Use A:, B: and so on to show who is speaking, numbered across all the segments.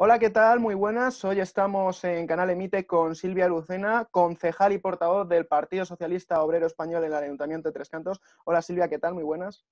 A: Hola, ¿qué tal? Muy buenas. Hoy estamos en Canal Emite con Silvia Lucena, concejal y portavoz del Partido Socialista Obrero Español en el Ayuntamiento de Tres Cantos. Hola, Silvia, ¿qué tal? Muy buenas.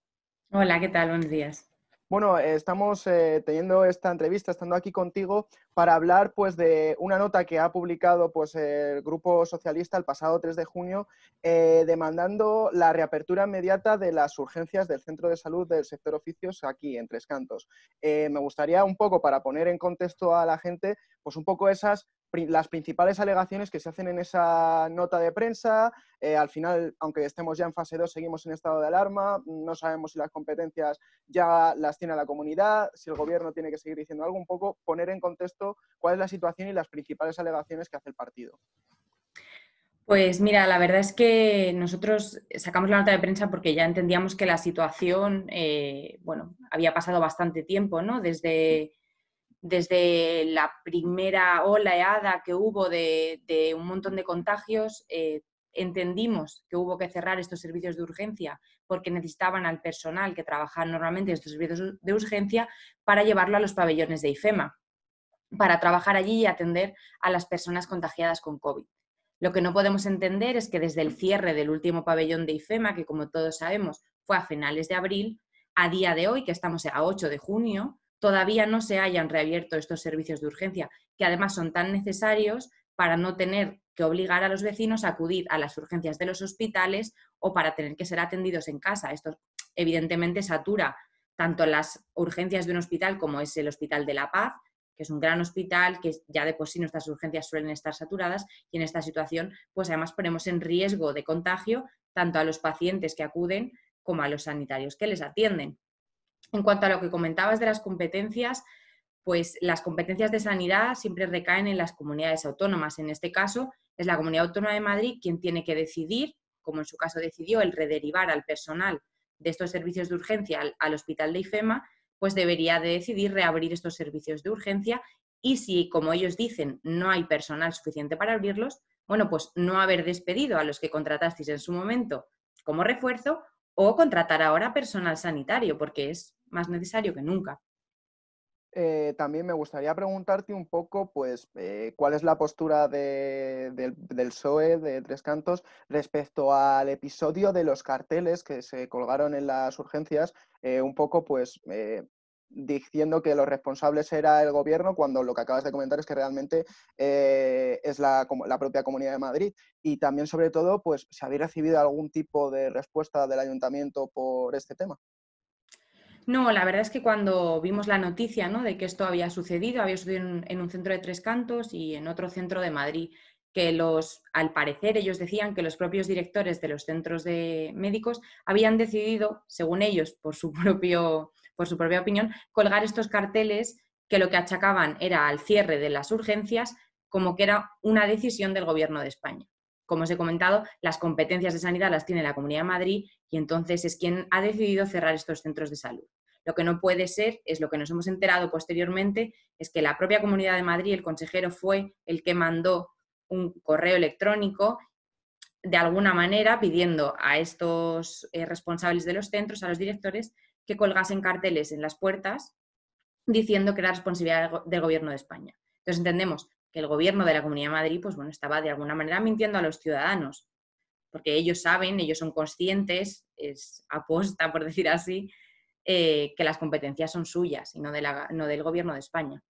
A: Hola, ¿qué tal? Buenos días. Bueno, estamos eh, teniendo esta entrevista, estando aquí contigo, para hablar pues, de una nota que ha publicado pues, el Grupo Socialista el pasado 3 de junio, eh, demandando la reapertura inmediata de las urgencias del Centro de Salud del Sector Oficios aquí en Tres Cantos. Eh, me gustaría un poco, para poner en contexto a la gente, pues un poco esas las principales alegaciones que se hacen en esa nota de prensa. Eh, al final, aunque estemos ya en fase 2, seguimos en estado de alarma. No sabemos si las competencias ya las tiene la comunidad, si el gobierno tiene que seguir diciendo algo. Un poco poner en contexto cuál es la situación y las principales alegaciones que hace el partido.
B: Pues mira, la verdad es que nosotros sacamos la nota de prensa porque ya entendíamos que la situación, eh, bueno, había pasado bastante tiempo, ¿no? Desde desde la primera oleada que hubo de, un montón de contagios, eh, entendimos que hubo que cerrar estos servicios de urgencia porque necesitaban al personal que trabajaba normalmente en estos servicios de urgencia para llevarlo a los pabellones de IFEMA, para trabajar allí y atender a las personas contagiadas con COVID. Lo que no podemos entender es que desde el cierre del último pabellón de IFEMA, que como todos sabemos fue a finales de abril, a día de hoy, que estamos a 8 de junio, todavía no se hayan reabierto estos servicios de urgencia, que además son tan necesarios para no tener que obligar a los vecinos a acudir a las urgencias de los hospitales o para tener que ser atendidos en casa. Esto evidentemente satura tanto las urgencias de un hospital como es el Hospital de la Paz, que es un gran hospital, que ya de por sí nuestras urgencias suelen estar saturadas y en esta situación pues además ponemos en riesgo de contagio tanto a los pacientes que acuden como a los sanitarios que les atienden. En cuanto a lo que comentabas de las competencias, pues las competencias de sanidad siempre recaen en las comunidades autónomas. En este caso, es la Comunidad Autónoma de Madrid quien tiene que decidir, como en su caso decidió, el rederivar al personal de estos servicios de urgencia al, hospital de IFEMA, pues debería de decidir reabrir estos servicios de urgencia y si, como ellos dicen, no hay personal suficiente para abrirlos, bueno, pues no haber despedido a los que contratasteis en su momento como refuerzo o contratar ahora personal sanitario, porque es más necesario que nunca.
A: Eh, también me gustaría preguntarte un poco, pues, eh, cuál es la postura del PSOE de Tres Cantos respecto al episodio de los carteles que se colgaron en las urgencias, eh, un poco, pues, diciendo que los responsables era el gobierno cuando lo que acabas de comentar es que realmente es la, propia Comunidad de Madrid y también sobre todo pues si habéis recibido algún tipo de respuesta del ayuntamiento por este tema.
B: No, la verdad es que cuando vimos la noticia de que esto había sucedido, había sucedido en, un centro de Tres Cantos y en otro centro de Madrid, que los, al parecer, ellos decían que los propios directores de los centros de médicos habían decidido, según ellos, por su, propio, por su propia opinión, colgar estos carteles que lo que achacaban era al cierre de las urgencias, como que era una decisión del gobierno de España. Como os he comentado, las competencias de sanidad las tiene la Comunidad de Madrid y entonces es quien ha decidido cerrar estos centros de salud. Lo que no puede ser es lo que nos hemos enterado posteriormente, es que la propia Comunidad de Madrid, el consejero fue el que mandó un correo electrónico de alguna manera pidiendo a estos eh, responsables de los centros, a los directores, que colgasen carteles en las puertas diciendo que era responsabilidad del gobierno de España. Entonces entendemos que el gobierno de la Comunidad de Madrid, pues bueno, estaba de alguna manera mintiendo a los ciudadanos, porque ellos saben, ellos son conscientes, es aposta, por decir así, eh, que las competencias son suyas y no, del Gobierno de España.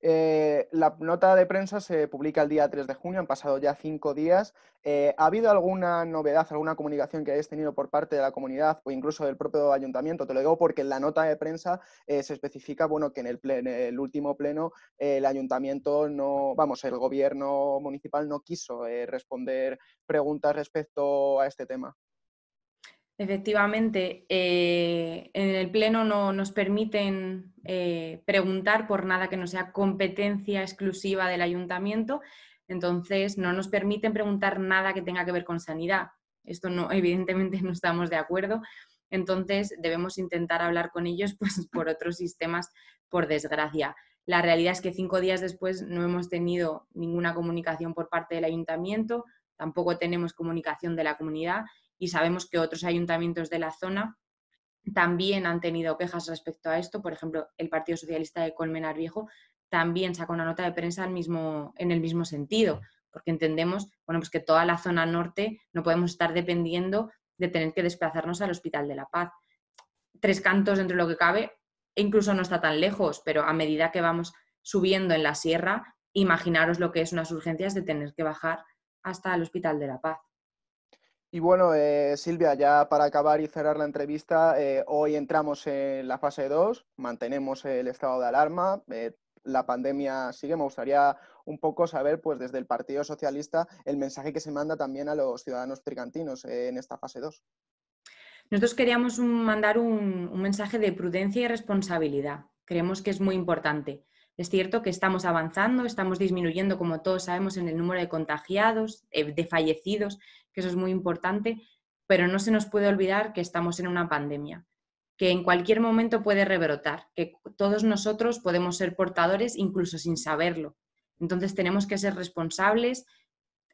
A: Eh, la nota de prensa se publica el día 3 de junio, han pasado ya cinco días. Eh, ¿Ha habido alguna novedad, alguna comunicación que hayáis tenido por parte de la comunidad o incluso del propio ayuntamiento? Te lo digo porque en la nota de prensa se especifica bueno, que en el, el último pleno el ayuntamiento no, vamos, el gobierno municipal no quiso responder preguntas respecto a este tema.
B: Efectivamente, eh, en el Pleno no nos permiten eh, preguntar por nada que no sea competencia exclusiva del ayuntamiento, entonces no nos permiten preguntar nada que tenga que ver con sanidad. Esto no, evidentemente no estamos de acuerdo, entonces debemos intentar hablar con ellos pues, por otros sistemas, por desgracia. La realidad es que cinco días después no hemos tenido ninguna comunicación por parte del ayuntamiento, tampoco tenemos comunicación de la comunidad y sabemos que otros ayuntamientos de la zona también han tenido quejas respecto a esto. Por ejemplo, el Partido Socialista de Colmenar Viejo también sacó una nota de prensa al mismo, en el mismo sentido, porque entendemos bueno, pues que toda la zona norte no podemos estar dependiendo de tener que desplazarnos al Hospital de la Paz. Tres cantos dentro de lo que cabe, e incluso no está tan lejos, pero a medida que vamos subiendo en la sierra, imaginaros lo que es unas urgencias de tener que bajar hasta el Hospital
A: de la Paz. Y bueno, eh, Silvia, ya para acabar y cerrar la entrevista, eh, hoy entramos en la fase 2, mantenemos el estado de alarma, eh, la pandemia sigue. Me gustaría un poco saber, pues desde el Partido Socialista, el mensaje que se manda también a los ciudadanos tricantinos en esta fase 2.
B: Nosotros queríamos mandar un mensaje de prudencia y responsabilidad. Creemos que es muy importante. Es cierto que estamos avanzando, estamos disminuyendo, como todos sabemos, en el número de contagiados, eh, de fallecidos, que eso es muy importante, pero no se nos puede olvidar que estamos en una pandemia, que en cualquier momento puede rebrotar, que todos nosotros podemos ser portadores incluso sin saberlo. Entonces tenemos que ser responsables,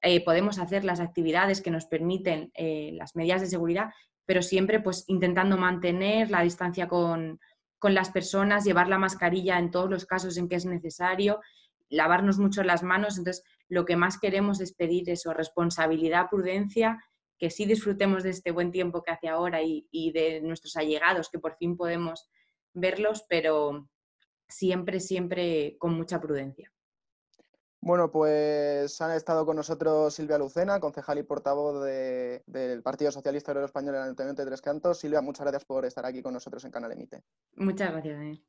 B: eh, podemos hacer las actividades que nos permiten eh, las medidas de seguridad, pero siempre pues intentando mantener la distancia con, con las personas, llevar la mascarilla en todos los casos en que es necesario, lavarnos mucho las manos. Entonces, lo que más queremos es pedir eso, responsabilidad, prudencia, que sí disfrutemos de este buen tiempo que hace ahora y, y de nuestros allegados, que por fin podemos verlos, pero siempre, siempre con
A: mucha prudencia. Bueno, pues han estado con nosotros Silvia Lucena, concejal y portavoz del Partido Socialista Obrero Español en el Ayuntamiento de Tres Cantos. Silvia, muchas gracias por estar aquí con nosotros en Canal Emite. Muchas gracias, Daniel.